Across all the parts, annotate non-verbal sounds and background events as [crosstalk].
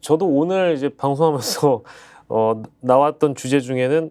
저도 오늘 이제 방송하면서 [laughs] 어, 나왔던 주제 중에는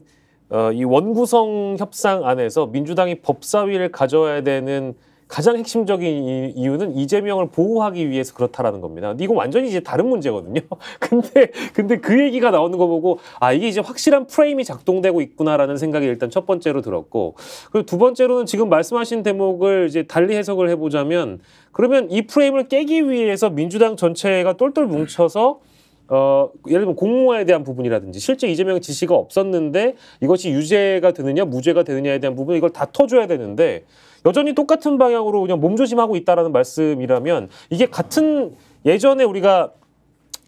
어, 이 원구성 협상 안에서 민주당이 법사위를 가져야 되는 가장 핵심적인 이유는 이재명을 보호하기 위해서 그렇다라는 겁니다. 이거 완전히 이제 다른 문제거든요. [laughs] 근데 근데 그 얘기가 나오는 거 보고 아 이게 이제 확실한 프레임이 작동되고 있구나라는 생각이 일단 첫 번째로 들었고 그리고 두 번째로는 지금 말씀하신 대목을 이제 달리 해석을 해보자면 그러면 이 프레임을 깨기 위해서 민주당 전체가 똘똘 뭉쳐서 어, 예를 들면 공모에 대한 부분이라든지 실제 이재명 지시가 없었는데 이것이 유죄가 되느냐 무죄가 되느냐에 대한 부분 이걸 다 터줘야 되는데 여전히 똑같은 방향으로 그냥 몸조심하고 있다라는 말씀이라면 이게 같은 예전에 우리가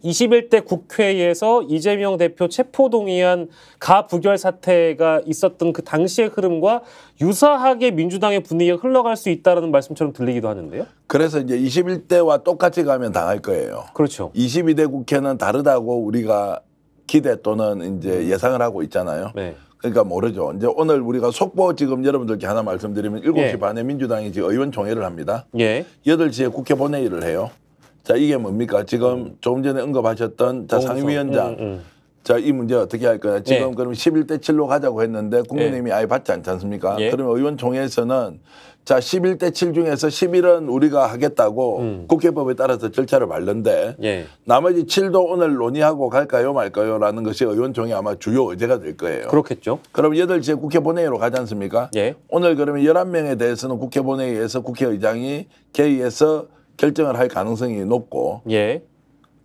21대 국회에서 이재명 대표 체포동의안 가부결 사태가 있었던 그 당시의 흐름과 유사하게 민주당의 분위기가 흘러갈 수있다는 말씀처럼 들리기도 하는데요. 그래서 이제 21대와 똑같이 가면 당할 거예요. 그렇죠. 22대 국회는 다르다고 우리가 기대 또는 이제 음. 예상을 하고 있잖아요. 네. 그러니까 모르죠. 이제 오늘 우리가 속보 지금 여러분들께 하나 말씀드리면 7시 예. 반에 민주당이 지금 의원총회를 합니다. 예. 8시에 국회 본회의를 해요. 자 이게 뭡니까? 지금 음. 조금 전에 언급하셨던 자 상위원장. 임 음, 음. 자이 문제 어떻게 할 거냐? 지금 예. 그럼 11대 7로 가자고 했는데 국민의힘이 예. 아예 받지 않지 않습니까? 예. 그러면 의원총회에서는 자 11대 7 중에서 11은 우리가 하겠다고 음. 국회법에 따라서 절차를 밟는데 예. 나머지 7도 오늘 논의하고 갈까요 말까요라는 것이 의원총회 아마 주요 의제가 될 거예요. 그렇겠죠. 그럼 8시에 국회 본회의로 가지 않습니까? 예. 오늘 그러면 11명에 대해서는 국회 본회의에서 국회의장이 개의해서 결정을 할 가능성이 높고 예.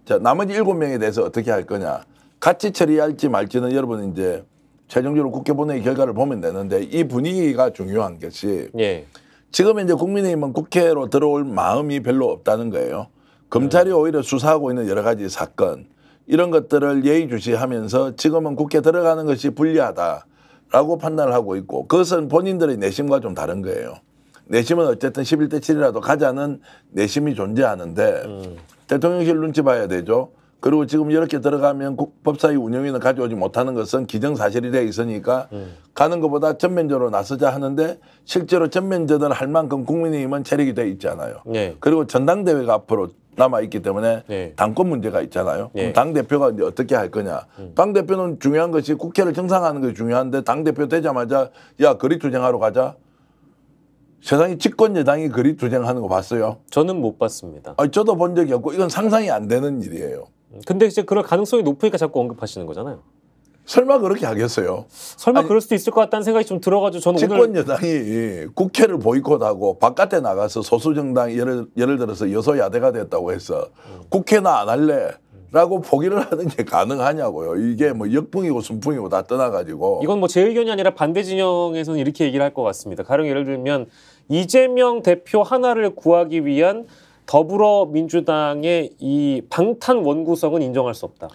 자 나머지 일곱 명에 대해서 어떻게 할 거냐 같이 처리할지 말지는 여러분 이제 최종적으로 국회 본회의 결과를 보면 되는데 이 분위기가 중요한 것이 예. 지금 이제 국민의힘은 국회로 들어올 마음이 별로 없다는 거예요. 검찰이 음. 오히려 수사하고 있는 여러 가지 사건 이런 것들을 예의주시하면서 지금은 국회 들어가는 것이 불리하다라고 판단을 하고 있고 그것은 본인들의 내심과 좀 다른 거예요. 내심은 어쨌든 11대 7이라도 가자는 내심이 존재하는데 음. 대통령실 눈치 봐야 되죠. 그리고 지금 이렇게 들어가면 법사위 운영위는 가져오지 못하는 것은 기정사실이 돼 있으니까 음. 가는 것보다 전면적으로 나서자 하는데 실제로 전면전를할 만큼 국민의힘은 체력이 돼 있잖아요. 네. 예. 그리고 전당대회가 앞으로 남아 있기 때문에 네. 당권 문제가 있잖아요. 네. 예. 당 대표가 이제 어떻게 할 거냐. 음. 당 대표는 중요한 것이 국회를 정상하는 것이 중요한데 당 대표 되자마자 야 거리 투쟁하러 가자. 세상에 집권 여당이 그리 주장하는거 봤어요? 저는 못 봤습니다. 아, 저도 본 적이 없고 이건 상상이 안 되는 일이에요. 근데 이제 그럴 가능성이 높으니까 자꾸 언급하시는 거잖아요. 설마 그렇게 하겠어요? 설마 아니, 그럴 수도 있을 것 같다는 생각이 좀 들어가지고 저는 집권 오늘... 여당이 국회를 보이콧하고 바깥에 나가서 소수 정당 예를 예를 들어서 여소야대가 됐다고 해서 음. 국회 나안 할래. 라고 포기를 하는 게 가능하냐고요. 이게 뭐 역풍이고 순풍이고 다 떠나가지고. 이건 뭐 제 의견이 아니라 반대 진영에서는 이렇게 얘기를 할 것 같습니다. 가령 예를 들면 이재명 대표 하나를 구하기 위한 더불어민주당의 이 방탄 원구성은 인정할 수 없다.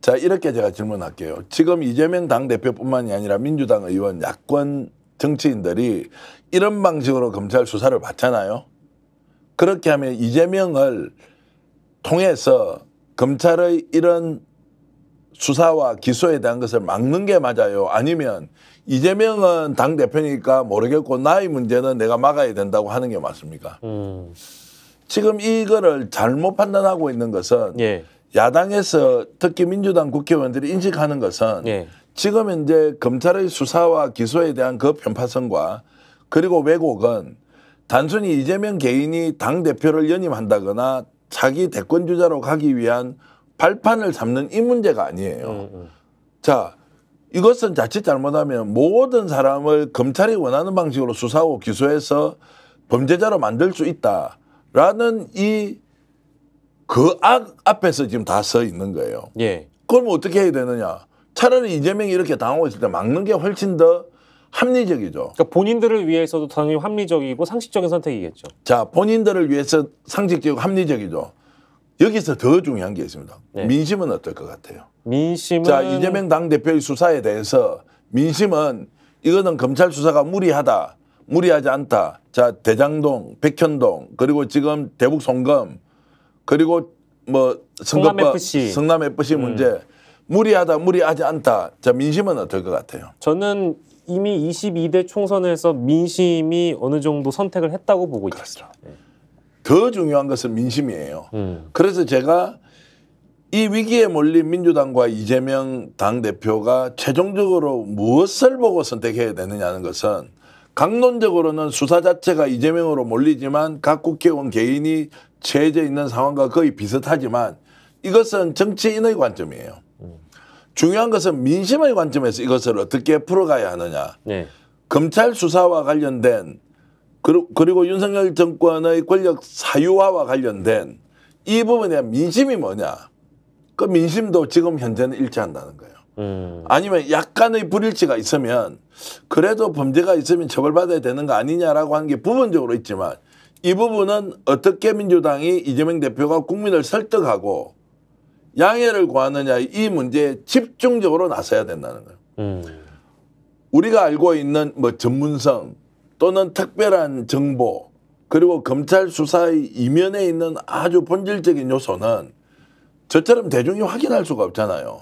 자 이렇게 제가 질문할게요. 지금 이재명 당 대표뿐만이 아니라 민주당 의원 야권 정치인들이 이런 방식으로 검찰 수사를 받잖아요. 그렇게 하면 이재명을 통해서 검찰의 이런 수사와 기소에 대한 것을 막는 게 맞아요. 아니면 이재명은 당 대표니까 모르겠고 나의 문제는 내가 막아야 된다고 하는 게 맞습니까? 음. 지금 이거를 잘못 판단하고 있는 것은 예. 야당에서 특히 민주당 국회의원들이 인식하는 것은 예. 지금 현재 검찰의 수사와 기소에 대한 그 편파성과 그리고 왜곡은 단순히 이재명 개인이 당 대표를 연임한다거나 자기 대권 주자로 가기 위한 발판을 잡는이 문제가 아니에요. 음, 음. 자, 이것은 자칫 잘못하면 모든 사람을 검찰이 원하는 방식으로 수사하고 기소해서 범죄자로 만들 수 있다라는 이그악 앞에서 지금 다서 있는 거예요. 예. 그럼 뭐 어떻게 해야 되느냐? 차라리 이재명이 이렇게 당하고 있을 때 막는 게 훨씬 더 합리적이죠. 그러니까 본인들을 위해서도 당연히 합리적이고 상식적인 선택이겠죠. 자, 본인들을 위해서 상식적이고 합리적이죠. 여기서 더 중요한 게 있습니다. 네. 민심은 어떨 것 같아요? 민심은 자 이재명 당 대표의 수사에 대해서 민심은 이거는 검찰 수사가 무리하다, 무리하지 않다. 자 대장동, 백현동 그리고 지금 대북 송금 그리고 뭐 성남 FC, 성남 FC 음. 문제 음. 무리하다, 무리하지 않다. 자 민심은 어떨 것 같아요? 저는 이미 22대 총선에서 민심이 어느 정도 선택을 했다고 보고 있습니다. 그렇죠. 네. 더 중요한 것은 민심이에요. 음. 그래서 제가 이 위기에 몰린 민주당과 이재명 당대표가 최종적으로 무엇을 보고 선택해야 되느냐는 것은 강론적으로는 수사 자체가 이재명으로 몰리지만 각 국회의원 개인이 처해져 있는 상황과 거의 비슷하지만 이것은 정치인의 관점이에요. 중요한 것은 민심의 관점에서 이것을 어떻게 풀어가야 하느냐. 네. 검찰 수사와 관련된 그리고 윤석열 정권의 권력 사유화와 관련된 이 부분에 민심이 뭐냐. 그 민심도 지금 현재는 일치한다는 거예요. 음. 아니면 약간의 불일치가 있으면 그래도 범죄가 있으면 처벌받아야 되는 거 아니냐라고 하는 게 부분적으로 있지만 이 부분은 어떻게 민주당이 이재명 대표가 국민을 설득하고 양해를 구하느냐 이 문제에 집중적으로 나서야 된다는 거예요. 음. 우리가 알고 있는 뭐 전문성 또는 특별한 정보 그리고 검찰 수사의 이면에 있는 아주 본질적인 요소는 저처럼 대중이 확인할 수가 없잖아요.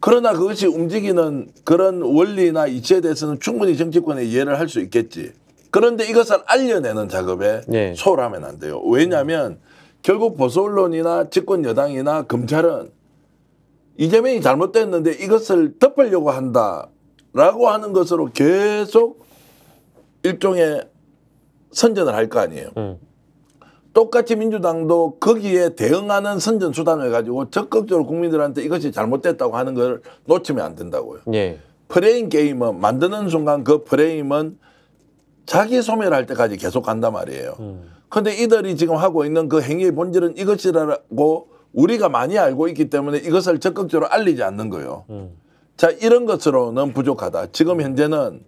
그러나 그것이 움직이는 그런 원리나 이치에 대해서는 충분히 정치권에 이해를 할 수 있겠지. 그런데 이것을 알려내는 작업에 네. 예. 소홀하면 안 돼요. 왜냐하면 음. 결국 보수 언론이나 집권 여당이나 검찰은 이재명이 잘못됐는데 이것을 덮으려고 한다라고 하는 것으로 계속 일종의 선전을 할 거 아니에요. 음. 똑같이 민주당도 거기에 대응하는 선전 수단을 가지고 적극적으로 국민들한테 이것이 잘못됐다고 하는 걸 놓치면 안 된다고요. 예. 프레임 게임은 만드는 순간 그 프레임은 자기 소멸할 때까지 계속 간단 말이에요. 음. 근데 이들이 지금 하고 있는 그 행위의 본질은 이것이라고 우리가 많이 알고 있기 때문에 이것을 적극적으로 알리지 않는 거예요. 음. 자, 이런 것으로는 부족하다. 지금 현재는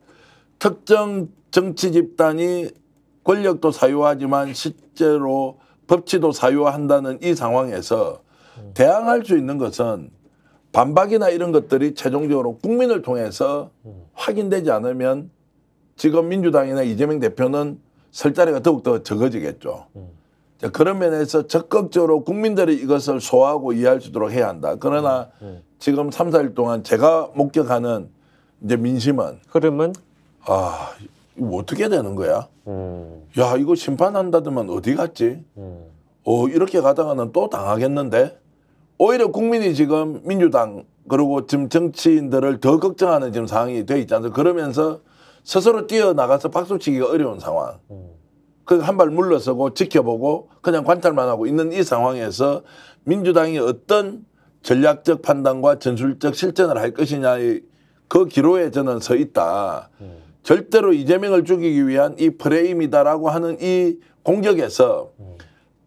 특정 정치 집단이 권력도 사유하지만 실제로 법치도 사유한다는 이 상황에서 대항할 수 있는 것은 반박이나 이런 것들이 최종적으로 국민을 통해서 확인되지 않으면 지금 민주당이나 이재명 대표는 설 자리가 더욱더 적어지겠죠. 자, 그런 면에서 적극적으로 국민들이 이것을 소화하고 이해할 수 있도록 해야 한다. 그러나 음, 음. 지금 3, 4일 동안 제가 목격하는 이제 민심은 흐름은 아, 이거 어떻게 해야 되는 거야? 음. 야, 이거 심판한다더만 어디 갔지? 음. 어, 이렇게 가다가는 또 당하겠는데? 오히려 국민이 지금 민주당, 그리고 지금 정치인들을 더 걱정하는 지금 상황이 돼 있지 않습니까? 그러면서 스스로 뛰어나가서 박수치기가 어려운 상황. 음. 그한 발 물러서고 지켜보고 그냥 관찰만 하고 있는 이 상황에서 민주당이 어떤 전략적 판단과 전술적 실전을 할 것이냐의 그 기로에 저는 서 있다. 음. 절대로 이재명을 죽이기 위한 이 프레임이다라고 하는 이 공격에서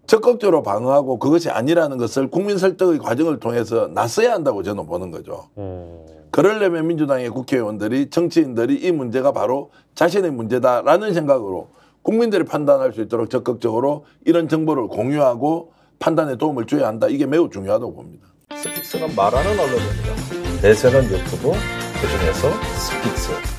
적극적으로 방어하고 그것이 아니라는 것을 국민 설득의 과정을 통해서 나서야 한다고 저는 보는 거죠. 음. 그러려면 민주당의 국회의원들이 정치인들이 이 문제가 바로 자신의 문제다라는 생각으로 국민들이 판단할 수 있도록 적극적으로 이런 정보를 공유하고 판단에 도움을 줘야 한다. 이게 매우 중요하다고 봅니다. 스픽스는 말하는 언론입니다. 대세는 유튜브, 그중에서 스픽스.